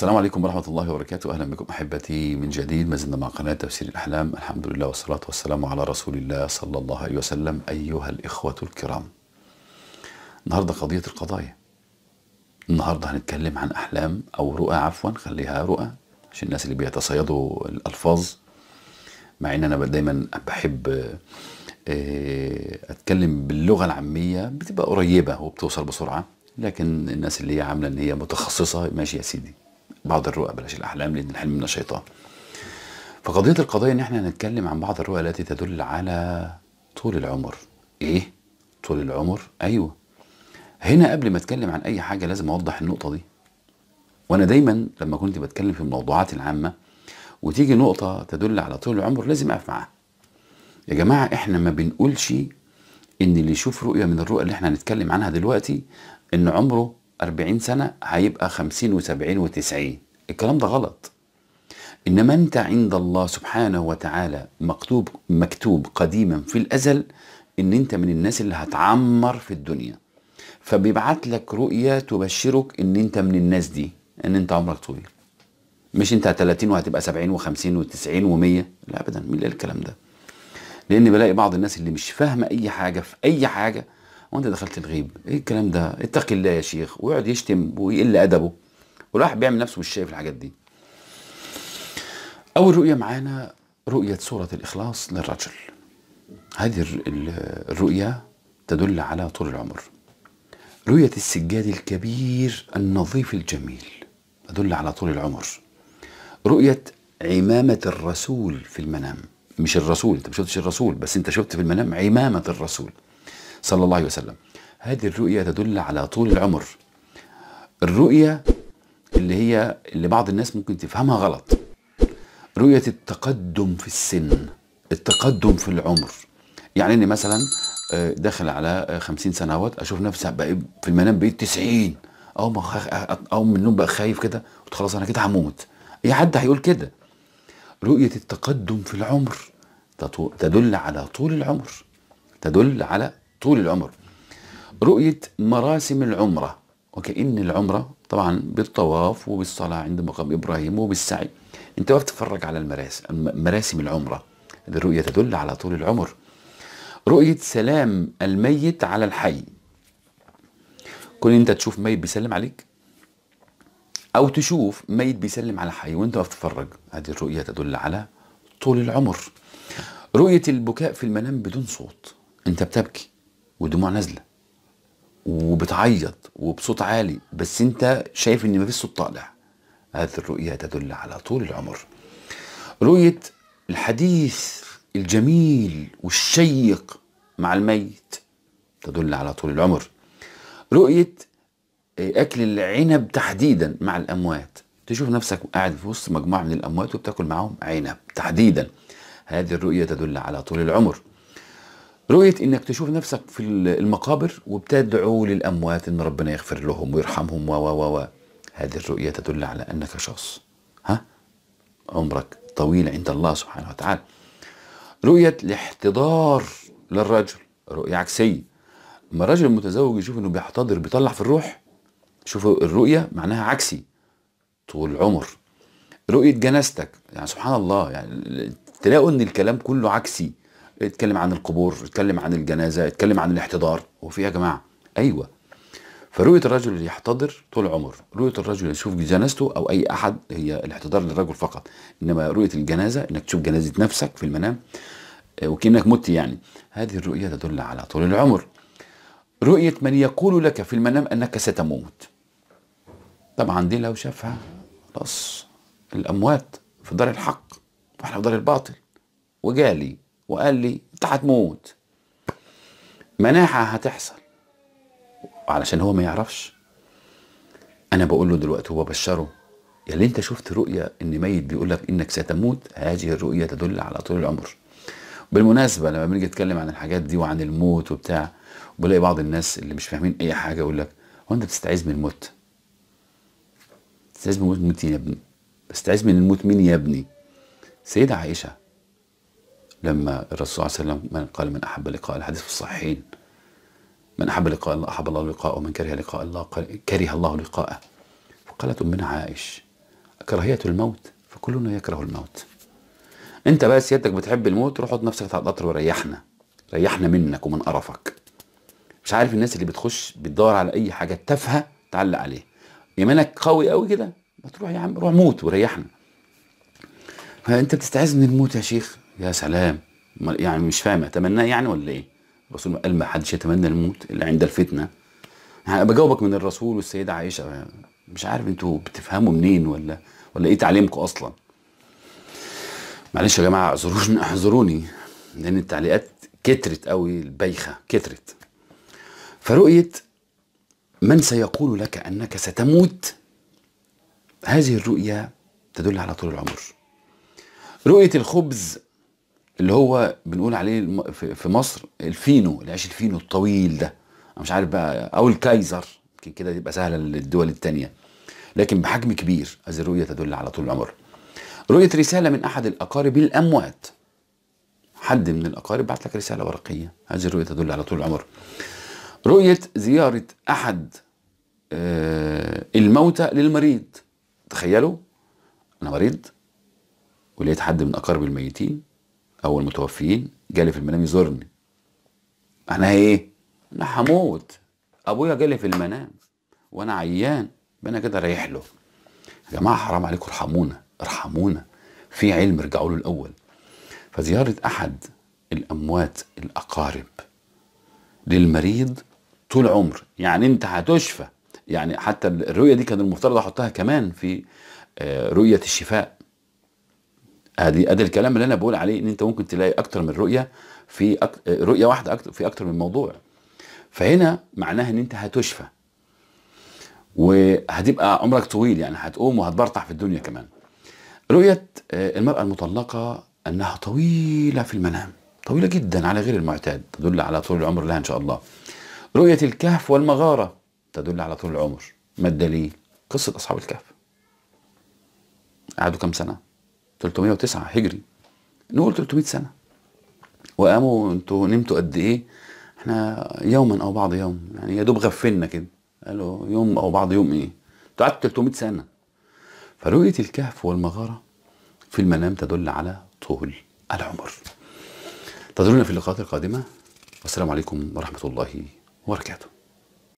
السلام عليكم ورحمة الله وبركاته أهلا بكم أحبتي من جديد ما زلنا مع قناة تفسير الأحلام الحمد لله والصلاة والسلام على رسول الله صلى الله عليه وسلم أيها الإخوة الكرام النهاردة قضية القضايا النهاردة هنتكلم عن أحلام أو رؤى عفوا خليها رؤى عشان الناس اللي بيتصيدوا الألفاظ مع ان انا دايما بحب آه، اتكلم باللغه العاميه بتبقى قريبه وبتوصل بسرعه لكن الناس اللي هي عامله ان هي متخصصه ماشي يا سيدي بعض الرؤى بلاش الاحلام لان الحلم من الشيطان فقضيه القضايا ان احنا هنتكلم عن بعض الرؤى التي تدل على طول العمر ايه طول العمر ايوه هنا قبل ما اتكلم عن اي حاجه لازم اوضح النقطه دي وانا دايما لما كنت بتكلم في الموضوعات العامه وتيجي نقطه تدل على طول العمر لازم اقف معاها يا جماعه احنا ما بنقولش ان اللي يشوف رؤيه من الرؤى اللي احنا هنتكلم عنها دلوقتي ان عمره 40 سنة هيبقى 50 و70 و90 الكلام ده غلط إنما أنت عند الله سبحانه وتعالى مكتوب مكتوب قديما في الأزل إن أنت من الناس اللي هتعمر في الدنيا فبيبعت لك رؤية تبشرك إن أنت من الناس دي إن أنت عمرك طويل مش أنت 30 وهتبقى 70 و50 و90 و100 لا أبدا مين الكلام ده لأن بلاقي بعض الناس اللي مش فاهمة أي حاجة في أي حاجة وانت دخلت الغيب ايه الكلام ده اتقي الله يا شيخ ويقعد يشتم ويقل ادبه والواحد بيعمل نفسه مش شايف الحاجات دي اول رؤيه معانا رؤيه سوره الاخلاص للرجل هذه الرؤيه تدل على طول العمر رؤيه السجاد الكبير النظيف الجميل تدل على طول العمر رؤيه عمامه الرسول في المنام مش الرسول انت ما شفتش الرسول بس انت شفت في المنام عمامه الرسول صلى الله عليه وسلم هذه الرؤية تدل على طول العمر الرؤية اللي هي اللي بعض الناس ممكن تفهمها غلط رؤية التقدم في السن التقدم في العمر يعني اني مثلا آه، داخل على 50 آه، سنوات اشوف نفسي بقى في المنام بقيت 90 او ما او من النوم بقى خايف كده قلت خلاص انا كده هموت اي حد هيقول كده رؤية التقدم في العمر تدل على طول العمر تدل على طول العمر رؤية مراسم العمرة وكأن العمرة طبعا بالطواف وبالصلاة عند مقام إبراهيم وبالسعي أنت وقت تتفرج على المراسم مراسم العمرة هذه الرؤية تدل على طول العمر رؤية سلام الميت على الحي كل أنت تشوف ميت بيسلم عليك أو تشوف ميت بيسلم على حي وأنت وقت تتفرج هذه الرؤية تدل على طول العمر رؤية البكاء في المنام بدون صوت أنت بتبكي ودموع نازله وبتعيط وبصوت عالي بس انت شايف ان مفيش صوت طالع هذه الرؤية تدل على طول العمر رؤية الحديث الجميل والشيق مع الميت تدل على طول العمر رؤية أكل العنب تحديدا مع الأموات تشوف نفسك قاعد في وسط مجموعة من الأموات وبتاكل معاهم عنب تحديدا هذه الرؤية تدل على طول العمر رؤية انك تشوف نفسك في المقابر وبتدعو للاموات ان ربنا يغفر لهم ويرحمهم و و و هذه الرؤية تدل على انك شخص ها عمرك طويل عند الله سبحانه وتعالى رؤية الاحتضار للرجل رؤية عكسية لما الرجل المتزوج يشوف انه بيحتضر بيطلع في الروح شوفوا الرؤية معناها عكسي طول العمر رؤية جنازتك يعني سبحان الله يعني تلاقوا ان الكلام كله عكسي اتكلم عن القبور اتكلم عن الجنازة اتكلم عن الاحتضار هو في يا جماعة أيوة فرؤية الرجل اللي يحتضر طول عمر رؤية الرجل اللي يشوف جنازته أو أي أحد هي الاحتضار للرجل فقط إنما رؤية الجنازة إنك تشوف جنازة نفسك في المنام آه، وكأنك مت يعني هذه الرؤية تدل على طول العمر رؤية من يقول لك في المنام أنك ستموت طبعا دي لو شافها خلاص الأموات في دار الحق وإحنا في دار الباطل وجالي وقال لي انت هتموت مناحة هتحصل علشان هو ما يعرفش انا بقول له دلوقتي وببشره يا اللي انت شفت رؤية ان ميت بيقول لك انك ستموت هذه الرؤية تدل على طول العمر بالمناسبة لما بنيجي نتكلم عن الحاجات دي وعن الموت وبتاع بلاقي بعض الناس اللي مش فاهمين اي حاجة يقول لك هو انت بتستعيذ من الموت بتستعيذ من الموت مين يا ابني بتستعيذ من الموت مين يا ابني سيدة عائشة لما الرسول صلى الله عليه وسلم قال من أحب لقاء الحديث في الصحيحين من أحب لقاء الله أحب الله لقاءه ومن كره لقاء الله كره الله لقاءه فقالت أمنا عائش كراهية الموت فكلنا يكره الموت أنت بقى سيادتك بتحب الموت روح حط نفسك على القطر وريحنا ريحنا منك ومن قرفك مش عارف الناس اللي بتخش بتدور على أي حاجة تافهة تعلق عليه إيمانك قوي قوي كده ما تروح يا عم روح موت وريحنا فأنت بتستعز من الموت يا شيخ يا سلام يعني مش فاهم اتمناه يعني ولا ايه الرسول قال ما حدش يتمنى الموت الا عند الفتنه يعني بجاوبك من الرسول والسيده عائشه مش عارف انتوا بتفهموا منين ولا ولا ايه تعليمكم اصلا معلش يا جماعه اعذروني اعذروني لان التعليقات كترت قوي البايخه كترت فرؤيه من سيقول لك انك ستموت هذه الرؤيه تدل على طول العمر رؤيه الخبز اللي هو بنقول عليه في مصر الفينو العيش الفينو الطويل ده انا مش عارف بقى او الكايزر يمكن كده يبقى سهله للدول الثانيه لكن بحجم كبير هذه الرؤيه تدل على طول العمر رؤيه رساله من احد الاقارب الاموات حد من الاقارب بعت لك رساله ورقيه هذه الرؤيه تدل على طول العمر رؤيه زياره احد آه، الموتى للمريض تخيلوا انا مريض ولقيت حد من اقارب الميتين او المتوفيين جالي في المنام يزورني انا ايه انا هموت ابويا جالي في المنام وانا عيان بنا كده رايح له يا جماعه حرام عليكم ارحمونا ارحمونا في علم ارجعوا له الاول فزياره احد الاموات الاقارب للمريض طول عمر يعني انت هتشفى يعني حتى الرؤيه دي كان المفترض احطها كمان في آه، رؤيه الشفاء ادي ادي الكلام اللي انا بقول عليه ان انت ممكن تلاقي اكتر من رؤيه في أك... رؤيه واحده أكتر في اكتر من موضوع فهنا معناها ان انت هتشفى وهتبقى عمرك طويل يعني هتقوم وهتبرطح في الدنيا كمان رؤيه آه، المراه المطلقه انها طويله في المنام طويله جدا على غير المعتاد تدل على طول العمر لها ان شاء الله رؤيه الكهف والمغاره تدل على طول العمر ما الدليل قصه اصحاب الكهف قعدوا كم سنه 309 هجري نقول 300 سنة وقاموا انتوا نمتوا قد ايه احنا يوما او بعض يوم يعني يا دوب غفلنا كده قالوا يوم او بعض يوم ايه انتوا قعدتوا 300 سنة فرؤية الكهف والمغارة في المنام تدل على طول العمر انتظرونا في اللقاءات القادمة والسلام عليكم ورحمة الله وبركاته